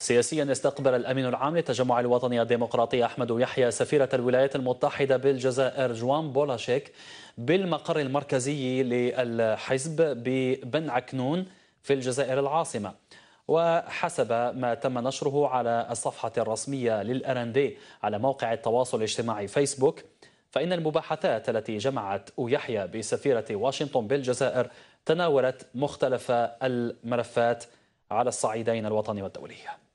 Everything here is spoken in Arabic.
سياسيا استقبل الامين العام للتجمع الوطني الديمقراطي احمد يحيى سفيره الولايات المتحده بالجزائر جوان بولاشيك بالمقر المركزي للحزب ببن عكنون في الجزائر العاصمه وحسب ما تم نشره على الصفحه الرسميه للارندي على موقع التواصل الاجتماعي فيسبوك فإن المباحثات التي جمعت يحيى بسفيرة واشنطن بالجزائر تناولت مختلف الملفات على الصعيدين الوطني والدولي